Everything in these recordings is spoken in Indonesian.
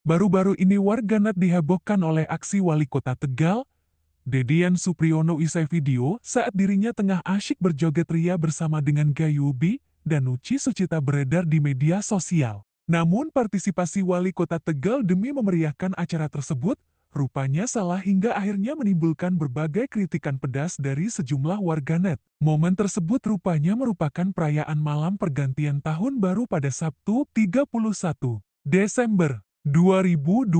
Baru-baru ini warganet dihebohkan oleh aksi wali kota Tegal, Dedian Supriyono isai video saat dirinya tengah asyik berjoget ria bersama dengan Gayubi dan Uci Sucita beredar di media sosial. Namun partisipasi wali kota Tegal demi memeriahkan acara tersebut, rupanya salah hingga akhirnya menimbulkan berbagai kritikan pedas dari sejumlah warganet. Momen tersebut rupanya merupakan perayaan malam pergantian tahun baru pada Sabtu 31 Desember. 2022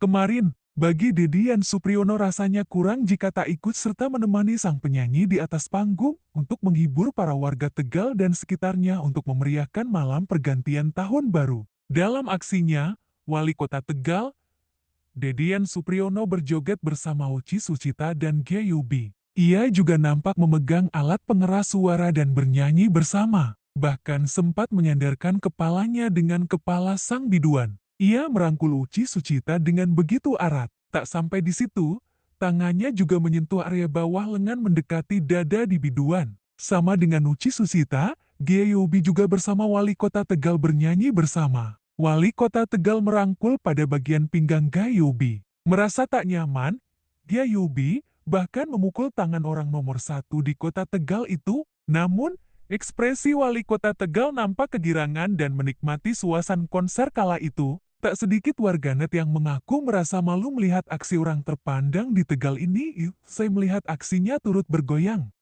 kemarin, bagi Dedian Supriyono rasanya kurang jika tak ikut serta menemani sang penyanyi di atas panggung untuk menghibur para warga Tegal dan sekitarnya untuk memeriahkan malam pergantian tahun baru. Dalam aksinya, Wali Kota Tegal, Dedian Supriyono berjoget bersama Uci Sucita dan Gyubi. Ia juga nampak memegang alat pengeras suara dan bernyanyi bersama bahkan sempat menyandarkan kepalanya dengan kepala sang biduan. Ia merangkul Uci Sucita dengan begitu erat. Tak sampai di situ, tangannya juga menyentuh area bawah lengan mendekati dada di biduan. Sama dengan Uci Sucita, Gyeobi juga bersama wali kota Tegal bernyanyi bersama. Wali kota Tegal merangkul pada bagian pinggang Gyeobi. Merasa tak nyaman, Gyeobi bahkan memukul tangan orang nomor satu di kota Tegal itu. Namun, ekspresi wali kota Tegal nampak kegirangan dan menikmati suasana konser kala itu. Tak sedikit warganet yang mengaku merasa malu melihat aksi orang terpandang di Tegal ini. Saya melihat aksinya turut bergoyang.